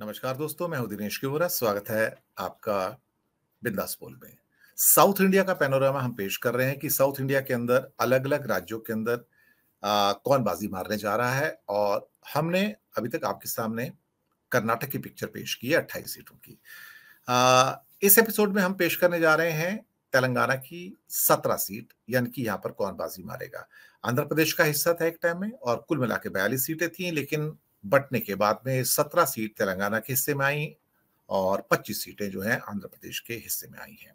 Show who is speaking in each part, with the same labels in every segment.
Speaker 1: नमस्कार दोस्तों मैं हूं दिनेश किवरा स्वागत है आपका बिंदास बोल में साउथ इंडिया का पैनोरामा हम पेश कर रहे हैं कि साउथ इंडिया के अंदर अलग अलग राज्यों के अंदर आ, कौन बाजी मारने जा रहा है और हमने अभी तक आपके सामने कर्नाटक की पिक्चर पेश की है अट्ठाईस सीटों की आ, इस एपिसोड में हम पेश करने जा रहे हैं तेलंगाना की सत्रह सीट यानी कि यहाँ पर कौन बाजी मारेगा आंध्र प्रदेश का हिस्सा था एक टाइम में और कुल मिला के बयालीस सीटें थी लेकिन बटने के बाद में 17 सीट तेलंगाना के हिस्से में आई और 25 सीटें जो हैं आंध्र प्रदेश के हिस्से में आई हैं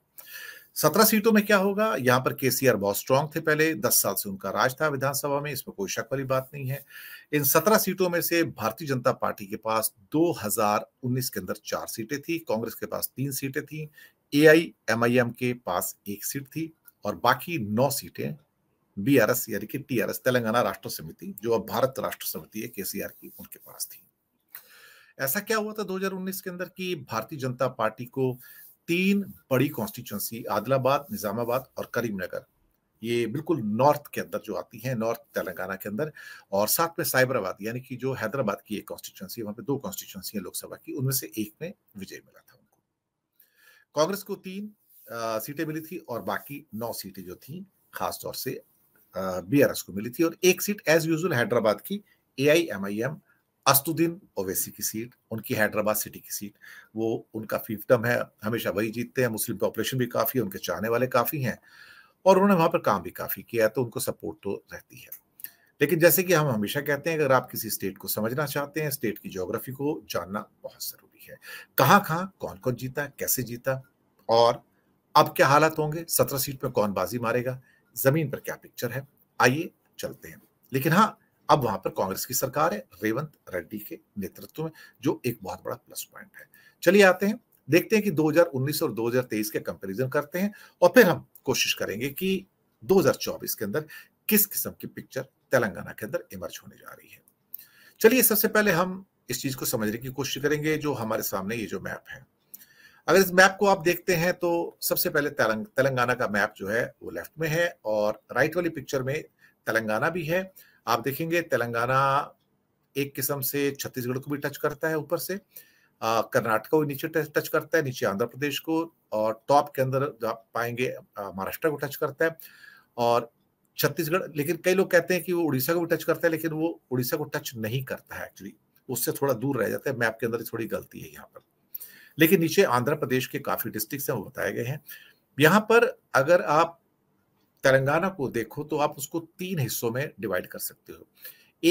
Speaker 1: सत्रह सीटों में क्या होगा यहां पर केसीआर बहुत स्ट्रांग थे पहले दस साल से उनका राज था विधानसभा में इसमें कोई शक वाली बात नहीं है इन सत्रह सीटों में से भारतीय जनता पार्टी के पास 2019 के अंदर चार सीटें थी कांग्रेस के पास तीन सीटें थी ए आई के पास एक सीट थी और बाकी नौ सीटें बीआरएस यानी कि टीआरएस तेलंगाना राष्ट्र समिति जो अब भारत राष्ट्र समिति है केसीआर की उनके पास थी ऐसा क्या हुआ था 2019 के अंदर कि भारतीय जनता पार्टी को तीन बड़ी कॉन्स्टिट्यूंसी आदिलाबाद निजामाबाद और करीमनगर ये बिल्कुल नॉर्थ के अंदर जो आती है नॉर्थ तेलंगाना के अंदर और साथ में साइबराबाद यानी कि जो हैदराबाद की एक कॉन्स्टिट्यूंसी वहां पर पे दो कॉन्स्टिट्यूंसी है लोकसभा की उनमें से एक में विजय मिला था उनको कांग्रेस को तीन सीटें मिली थी और बाकी नौ सीटें जो थी खासतौर से बीआरएस को मिली थी और एक सीट एज यूजुअल हैदराबाद की A I I M M Asaduddin Owaisi की सीट उनकी हैदराबाद सिटी की सीट वो उनका फीफडम है हमेशा वही जीतते हैं मुस्लिम पॉपुलेशन भी काफ़ी है उनके चाहने वाले काफ़ी हैं और उन्होंने वहाँ पर काम भी काफ़ी किया है तो उनको सपोर्ट तो रहती है लेकिन जैसे कि हम हमेशा कहते हैं अगर आप किसी स्टेट को समझना चाहते हैं स्टेट की ज्योग्राफी को जानना बहुत ज़रूरी है कहाँ कहाँ कौन कौन जीता कैसे जीता और अब क्या हालात होंगे सत्रह सीट पर कौन बाजी मारेगा जमीन पर क्या पिक्चर है आइए चलते हैं लेकिन हाँ अब वहां पर कांग्रेस की सरकार है रेवंत रेड्डी के नेतृत्व में जो एक बहुत बड़ा प्लस पॉइंट है चलिए आते हैं देखते हैं कि 2019 और 2023 के कंपैरिजन करते हैं और फिर हम कोशिश करेंगे कि 2024 के अंदर किस किस्म की पिक्चर तेलंगाना के अंदर इमर्ज होने जा रही है चलिए सबसे पहले हम इस चीज को समझने की कोशिश करेंगे जो हमारे सामने ये जो मैप है अगर इस मैप को आप देखते हैं तो सबसे पहले तेलंग, तेलंगाना का मैप जो है वो लेफ्ट में है और राइट वाली पिक्चर में तेलंगाना भी है आप देखेंगे तेलंगाना एक किस्म से छत्तीसगढ़ को भी टच करता है ऊपर से कर्नाटक को नीचे टच करता है नीचे आंध्र प्रदेश को और टॉप के अंदर आप पाएंगे महाराष्ट्र को टच करता है और छत्तीसगढ़ लेकिन कई लोग कहते हैं कि वो उड़ीसा को भी टच करता है लेकिन वो उड़ीसा को टच नहीं करता है एक्चुअली उससे थोड़ा दूर रह जाता है मैप के अंदर थोड़ी गलती है यहाँ पर लेकिन नीचे आंध्र प्रदेश के काफी डिस्ट्रिक्ट से वो बताए गए हैं यहाँ पर अगर आप तेलंगाना को देखो तो आप उसको तीन हिस्सों में डिवाइड कर सकते हो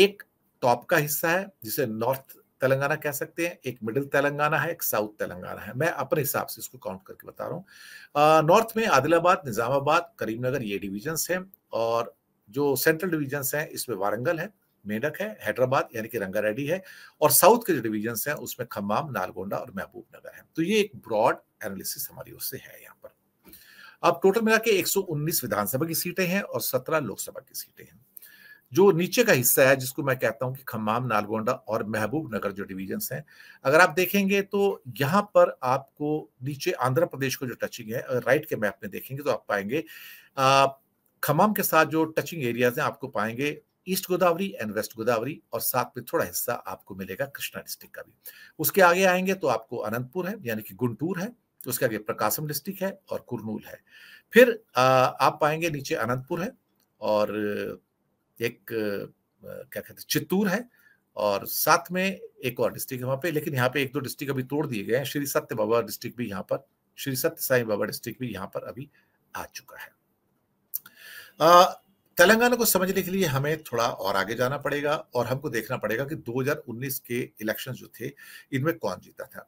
Speaker 1: एक टॉप का हिस्सा है जिसे नॉर्थ तेलंगाना कह सकते हैं एक मिडिल तेलंगाना है एक साउथ तेलंगाना है मैं अपने हिसाब से इसको काउंट करके बता रहा हूँ नॉर्थ में आदिलाबाद निजामाबाद करीमनगर ये डिविजन्स हैं और जो सेंट्रल डिविजन्स हैं इसमें वारंगल है मेढक है हैदराबाद यानी कि रंगारेड्डी है और साउथ के जो डिवीजन हैं उसमें खम्माम नालगोंडा और महबूब नगर है तो ये एक ब्रॉड एनालिसिस हमारी उससे है यहाँ पर अब टोटल मिला के एक विधानसभा की सीटें हैं और 17 लोकसभा की सीटें हैं जो नीचे का हिस्सा है जिसको मैं कहता हूं कि खम्भाम नालगोंडा और महबूब नगर जो डिविजन हैं अगर आप देखेंगे तो यहाँ पर आपको नीचे आंध्र प्रदेश को जो टचिंग है अगर राइट के मैप में देखेंगे तो आप पाएंगे खमाम के साथ जो टचिंग एरियाज हैं आपको पाएंगे east Godavari and west Godavari और साथ में थोड़ा हिस्सा आपको मिलेगा कृष्णा डिस्ट्रिक्ट का भी उसके आगे आएंगे तो आपको अनंतपुर है यानी कि गुंटूर है उसके आगे प्रकाशम डिस्ट्रिक्ट है और कुरनूल है फिर आप पाएंगे नीचे अनंतपुर है और एक क्या कहते हैं चित्तूर है और साथ में एक और डिस्ट्रिक्ट है वहाँ पे लेकिन यहाँ पे एक दो डिस्ट्रिक्ट अभी तोड़ दिए गए हैं श्री सत्य बाबा डिस्ट्रिक्ट भी यहाँ पर श्री सत्य साई बाबा डिस्ट्रिक्ट भी यहाँ पर अभी आ चुका है तेलंगाना को समझने के लिए हमें थोड़ा और आगे जाना पड़ेगा और हमको देखना पड़ेगा कि 2019 के इलेक्शन जो थे इनमें कौन जीता था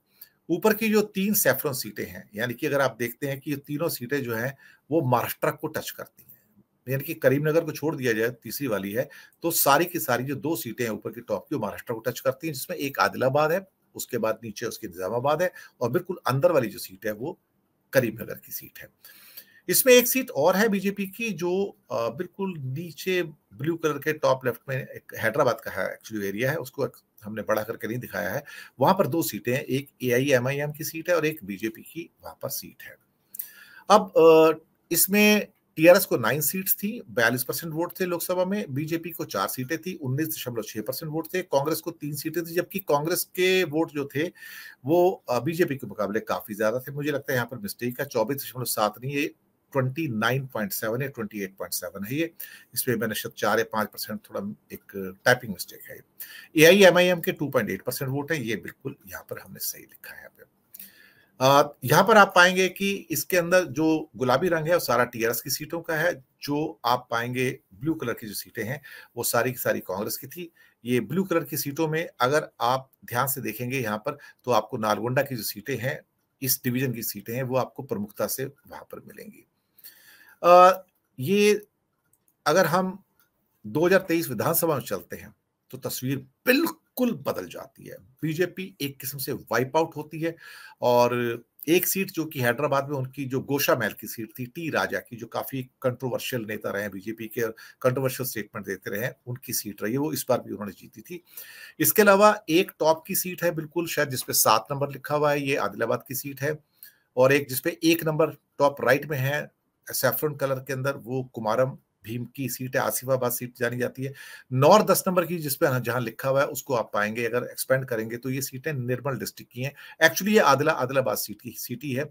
Speaker 1: ऊपर की जो तीन सेफ्रॉन सीटें हैं यानी कि अगर आप देखते हैं कि ये तीनों सीटें जो हैं वो महाराष्ट्र को टच करती हैं यानी कि करीमनगर को छोड़ दिया जाए तीसरी वाली है तो सारी की सारी जो दो सीटें हैं ऊपर की टॉप की वो महाराष्ट्र को टच करती हैं जिसमें एक आदिलाबाद है उसके बाद नीचे उसकी निजामाबाद है और बिल्कुल अंदर वाली जो सीट है वो करीमनगर की सीट है इसमें एक सीट और है बीजेपी की जो बिल्कुल नीचे ब्लू कलर के टॉप लेफ्ट में एक हैदराबाद का है एक्चुअली एरिया है उसको हमने बड़ा करके नहीं दिखाया है वहां पर दो सीटें हैं एक A I M I M की सीट है और एक बीजेपी की वहां पर सीट है अब इसमें टीआरएस को नाइन सीट्स थी बयालीस परसेंट वोट थे लोकसभा में बीजेपी को चार सीटें थी उन्नीस दशमलव छह परसेंट वोट थे कांग्रेस को तीन सीटें थी जबकि कांग्रेस के वोट जो थे वो बीजेपी के मुकाबले काफी ज्यादा थे मुझे लगता है यहाँ पर मिस्टेक है चौबीस दशमलव सात नहीं ये 29.7 28.7 है ये इसमें मैंने शायद चार या पाँच परसेंट थोड़ा एक टाइपिंग मिस्टेक है A I M I M के 2.8 परसेंट वोट है ये बिल्कुल यहाँ पर हमने सही लिखा है पे यहाँ पर आप पाएंगे कि इसके अंदर जो गुलाबी रंग है वो सारा टीआरएस की सीटों का है जो आप पाएंगे ब्लू कलर की जो सीटें हैं वो सारी की सारी कांग्रेस की थी ये ब्लू कलर की सीटों में अगर आप ध्यान से देखेंगे यहाँ पर तो आपको नालगोंडा की जो सीटें हैं इस डिवीजन की सीटें हैं वो आपको प्रमुखता से वहां पर मिलेंगी ये अगर हम 2023 विधानसभा में चलते हैं तो तस्वीर बिल्कुल बदल जाती है बीजेपी एक किस्म से वाइप आउट होती है और एक सीट जो कि हैदराबाद में उनकी जो गोशा महल की सीट थी टी राजा की जो काफी कंट्रोवर्शियल नेता रहे बीजेपी के कंट्रोवर्शियल स्टेटमेंट देते रहे उनकी सीट रही है वो इस बार भी उन्होंने जीती थी इसके अलावा एक टॉप की सीट है बिल्कुल शायद जिसपे सात नंबर लिखा हुआ है ये आदिलाबाद की सीट है और एक जिसपे एक नंबर टॉप राइट में है सेफ्रन कलर के अंदर वो कुमारम भीम की सीट है आसिफाबाद सीट जानी जाती है नौ दस नंबर की जिसपे जहां लिखा हुआ है उसको आप पाएंगे अगर एक्सपेंड करेंगे तो ये सीटें निर्मल डिस्ट्रिक्ट की हैं एक्चुअली ये आदिला आदिलाबाद सीट की सिटी है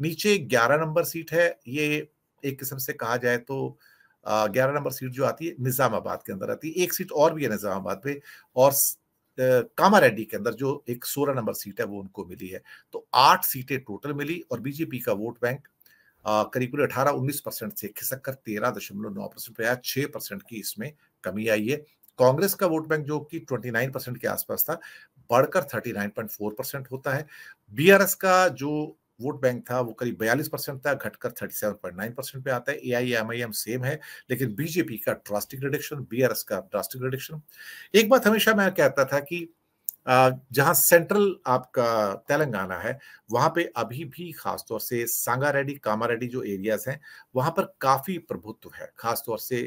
Speaker 1: नीचे ग्यारह नंबर सीट है ये एक किस्म से कहा जाए तो ग्यारह नंबर सीट जो आती है निज़ामाबाद के अंदर आती है एक सीट और भी है निज़ामाबाद पे और कामा रेड्डी के अंदर जो एक सोलह नंबर सीट है वो उनको मिली है तो आठ सीटें टोटल मिली और बीजेपी का वोट बैंक करीब करीब अठारह उन्नीस परसेंट से खिसक कर तेरह दशमलव नौ परसेंट पे आया छह परसेंट की इसमें कमी आई है कांग्रेस का वोट बैंक जो कि ट्वेंटी नाइन परसेंट के आसपास था बढ़कर thirty nine point four percent होता है बीआरएस का जो वोट बैंक था वो करीब बयालीस परसेंट था घटकर thirty seven point nine percent पे आता है A I I M M same है लेकिन बीजेपी का ड्रास्टिक रिडक्शन बीआरएस का ड्रास्टिक रिडक्शन एक बात हमेशा मैं कहता था कि जहां सेंट्रल आपका तेलंगाना है वहां पे अभी भी खासतौर से सांगारेड्डी कामारेडी जो एरियाज हैं वहां पर काफी प्रभुत्व है खासतौर से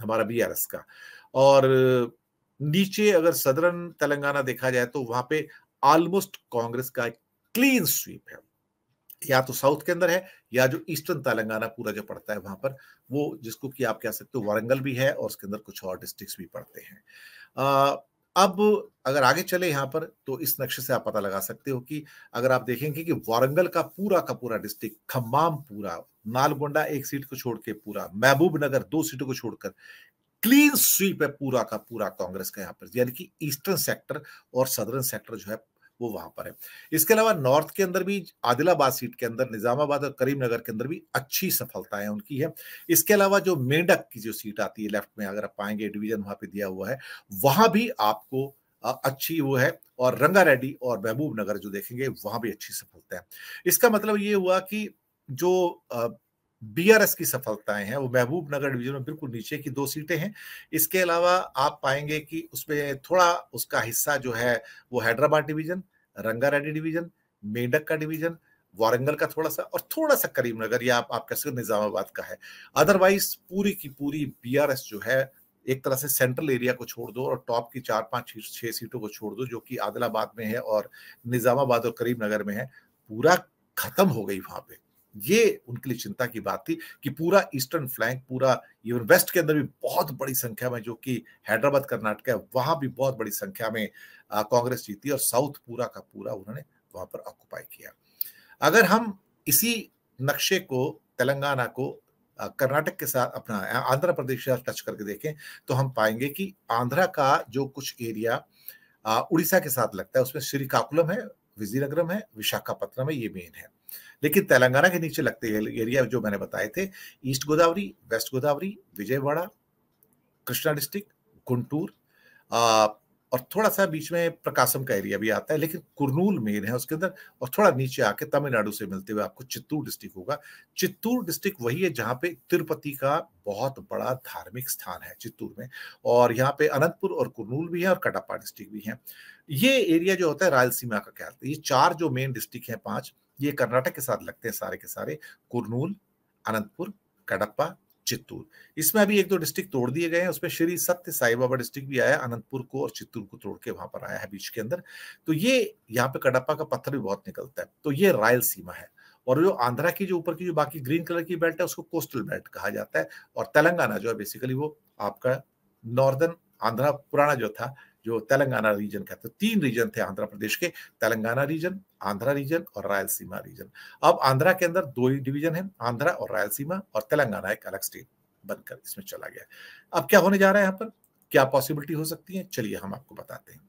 Speaker 1: हमारा बी का और नीचे अगर सदरन तेलंगाना देखा जाए तो वहां पे ऑलमोस्ट कांग्रेस का क्लीन स्वीप है या तो साउथ के अंदर है या जो ईस्टर्न तेलंगाना पूरा जो पड़ता है वहां पर वो जिसको कि आप कह सकते हो वारंगल भी है और उसके अंदर कुछ और डिस्ट्रिक्ट भी पड़ते हैं अब अगर आगे चले यहाँ पर तो इस नक्शे से आप पता लगा सकते हो कि अगर आप देखेंगे कि वारंगल का पूरा का पूरा डिस्ट्रिक्ट खम्माम पूरा नालगोंडा एक सीट को छोड़ के पूरा महबूब नगर दो सीटों को छोड़कर क्लीन स्वीप है पूरा का पूरा कांग्रेस का यहाँ पर यानी कि ईस्टर्न सेक्टर और सदर्न सेक्टर जो है वो वहां पर है इसके अलावा नॉर्थ के अंदर भी आदिलाबाद सीट के अंदर निजामाबाद और करीमनगर के अंदर भी अच्छी सफलताएं उनकी है इसके अलावा जो मेंढक की जो सीट आती है लेफ्ट में अगर आप पाएंगे डिवीजन वहां पे दिया हुआ है वहां भी आपको अच्छी वो है और रंगारेड्डी और महबूब नगर जो देखेंगे वहां भी अच्छी सफलता है इसका मतलब ये हुआ कि जो बीआरएस की सफलताएं हैं वो महबूब नगर डिवीजन में बिल्कुल नीचे की दो सीटें हैं इसके अलावा आप पाएंगे कि उसमें थोड़ा उसका हिस्सा जो है वो हैदराबाद डिवीजन रंगारेड्डी डिवीजन मेंढक का डिवीजन वारंगल का थोड़ा सा और थोड़ा सा करीमनगर या आप, आप कह सकते निजामाबाद का है अदरवाइज पूरी की पूरी बीआरएस जो है एक तरह से सेंट्रल एरिया को छोड़ दो और टॉप की चार पांच छह सीटों को छोड़ दो जो कि आदिलाबाद में है और निजामाबाद और करीमनगर में है पूरा खत्म हो गई वहां पे ये उनके लिए चिंता की बात थी कि पूरा ईस्टर्न फ्लैंक पूरा इवन वेस्ट के अंदर भी बहुत बड़ी संख्या में जो कि हैदराबाद कर्नाटक है वहां भी बहुत बड़ी संख्या में कांग्रेस जीती और साउथ पूरा का पूरा उन्होंने वहां पर ऑक्यूपाई किया अगर हम इसी नक्शे को तेलंगाना को कर्नाटक के साथ अपना आंध्र प्रदेश के साथ टच करके देखें तो हम पाएंगे कि आंध्रा का जो कुछ एरिया उड़ीसा के साथ लगता है उसमें श्रीकाकुलम है विजयनगरम है विशाखापट्टनम है ये मेन है लेकिन तेलंगाना के नीचे लगते एरिया जो मैंने बताए थे east Godavari west Godavari Vijayawada Krishna district Guntur और थोड़ा सा बीच में प्रकाशम का एरिया भी आता है लेकिन कुरनूल मेन है उसके अंदर और थोड़ा नीचे आके तमिलनाडु से मिलते हुए आपको चित्तूर डिस्ट्रिक्ट होगा चित्तूर डिस्ट्रिक्ट वही है जहाँ पे तिरुपति का बहुत बड़ा धार्मिक स्थान है चित्तूर में और यहाँ पे अनंतपुर और कुरनूल भी है और कटप्पा डिस्ट्रिक्ट भी है ये एरिया जो होता है रायलसीमा का कहते है ये चार जो मेन डिस्ट्रिक्ट है पांच ये कर्नाटक के साथ लगते हैं सारे के सारे कुरनूल अनंतपुर कडप्पा चित्तूर इसमें अभी एक दो डिस्ट्रिक्ट तोड़ दिए गए हैं उसमें श्री सत्य साई बाबा डिस्ट्रिक्ट भी आया अनंतपुर को और चित्तूर को तोड़ के वहां पर आया है बीच के अंदर तो ये यहाँ पे कडप्पा का पत्थर भी बहुत निकलता है तो ये सीमा है और जो आंध्रा की जो ऊपर की जो बाकी ग्रीन कलर की बेल्ट है उसको कोस्टल बेल्ट कहा जाता है और तेलंगाना जो है बेसिकली वो आपका नॉर्दर्न आंध्रा पुराना जो था जो तेलंगाना रीजन का तो तीन रीजन थे आंध्र प्रदेश के तेलंगाना रीजन आंध्रा रीजन और रायलसीमा रीजन अब आंध्रा के अंदर दो ही डिवीजन है आंध्रा और रायलसीमा और तेलंगाना एक अलग स्टेट बनकर इसमें चला गया अब क्या होने जा रहा है यहाँ पर क्या पॉसिबिलिटी हो सकती है चलिए हम आपको बताते हैं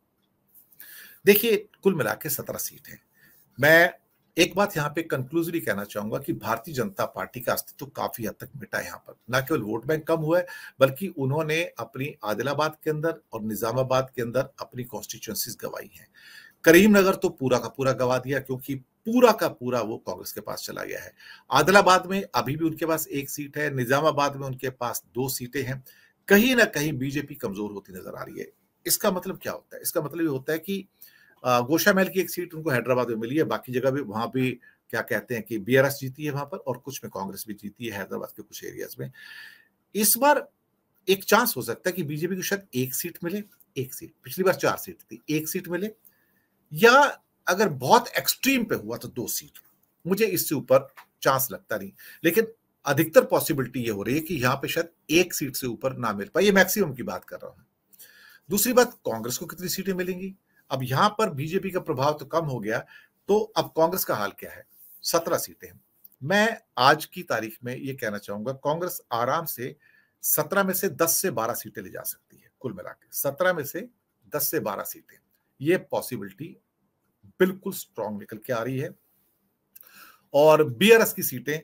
Speaker 1: देखिए कुल मिला के सत्रह सीट है मैं एक बात यहाँ पे कंक्लूजली कहना चाहूंगा कि भारतीय जनता पार्टी का अस्तित्व काफी हद तक मिटा यहाँ पर ना केवल वोट बैंक कम हुआ है बल्कि उन्होंने अपनी आदिलाबाद के अंदर और निजामाबाद के अंदर अपनी कॉन्स्टिट्यूंसीज गवाई हैं करीमनगर तो पूरा का पूरा गवा दिया क्योंकि पूरा का पूरा वो कांग्रेस के पास चला गया है आदिलाबाद में अभी भी उनके पास एक सीट है निजामाबाद में उनके पास दो सीटें हैं कहीं ना कहीं बीजेपी कमजोर होती नजर आ रही है इसका मतलब क्या होता है इसका मतलब ये होता है कि गोशा महल की एक सीट उनको हैदराबाद में मिली है बाकी जगह भी वहां भी क्या कहते हैं कि बी जीती है वहां पर और कुछ में कांग्रेस भी जीती है हैदराबाद के कुछ एरियाज में इस बार एक चांस हो सकता है कि बीजेपी को शायद एक सीट मिले एक सीट पिछली बार चार सीट थी एक सीट मिले या अगर बहुत एक्सट्रीम पे हुआ तो दो सीट मुझे इससे ऊपर चांस लगता नहीं लेकिन अधिकतर पॉसिबिलिटी ये हो रही है कि यहाँ पे शायद एक सीट से ऊपर ना मिल पाए ये मैक्सिमम की बात कर रहा हूं दूसरी बात कांग्रेस को कितनी सीटें मिलेंगी अब यहां पर बीजेपी का प्रभाव तो कम हो गया तो अब कांग्रेस का हाल क्या है सत्रह सीटें मैं आज की तारीख में ये कहना चाहूंगा कांग्रेस आराम से सत्रह में से दस से बारह सीटें ले जा सकती है कुल मिला के सत्रह में से दस से बारह सीटें ये पॉसिबिलिटी बिल्कुल स्ट्रांग निकल के आ रही है और बीआरएस की सीटें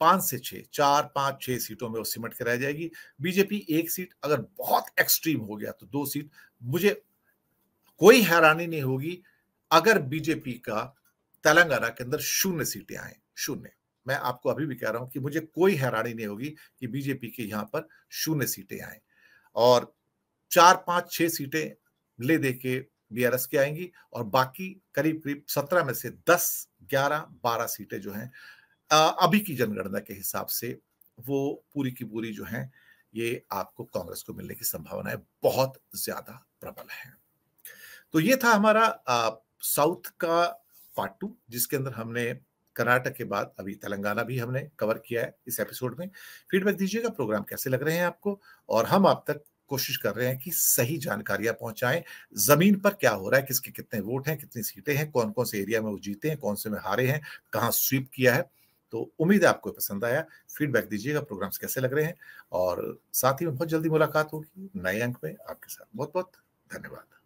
Speaker 1: पांच से छह चार पांच छह सीटों में वो सिमट के रह जाएगी बीजेपी एक सीट अगर बहुत एक्सट्रीम हो गया तो दो सीट मुझे कोई हैरानी नहीं होगी अगर बीजेपी का तेलंगाना के अंदर शून्य सीटें आए शून्य मैं आपको अभी भी कह रहा हूं कि मुझे कोई हैरानी नहीं होगी कि बीजेपी के यहाँ पर शून्य सीटें आए और चार पांच छह सीटें ले दे के बीआरएस के आएंगी और बाकी करीब करीब सत्रह में से दस ग्यारह बारह सीटें जो हैं अभी की जनगणना के हिसाब से वो पूरी की पूरी जो है ये आपको कांग्रेस को मिलने की संभावनाएं बहुत ज्यादा प्रबल है तो ये था हमारा साउथ का पार्ट टू जिसके अंदर हमने कर्नाटक के बाद अभी तेलंगाना भी हमने कवर किया है इस एपिसोड में फीडबैक दीजिएगा प्रोग्राम कैसे लग रहे हैं आपको और हम आप तक कोशिश कर रहे हैं कि सही जानकारियां पहुंचाएं जमीन पर क्या हो रहा है किसके कितने वोट हैं कितनी सीटें हैं कौन कौन से एरिया में वो जीते हैं कौन से में हारे हैं कहाँ स्वीप किया है तो उम्मीद है आपको पसंद आया फीडबैक दीजिएगा प्रोग्राम्स कैसे लग रहे हैं और साथ ही में बहुत जल्दी मुलाकात होगी नए अंक में आपके साथ बहुत बहुत धन्यवाद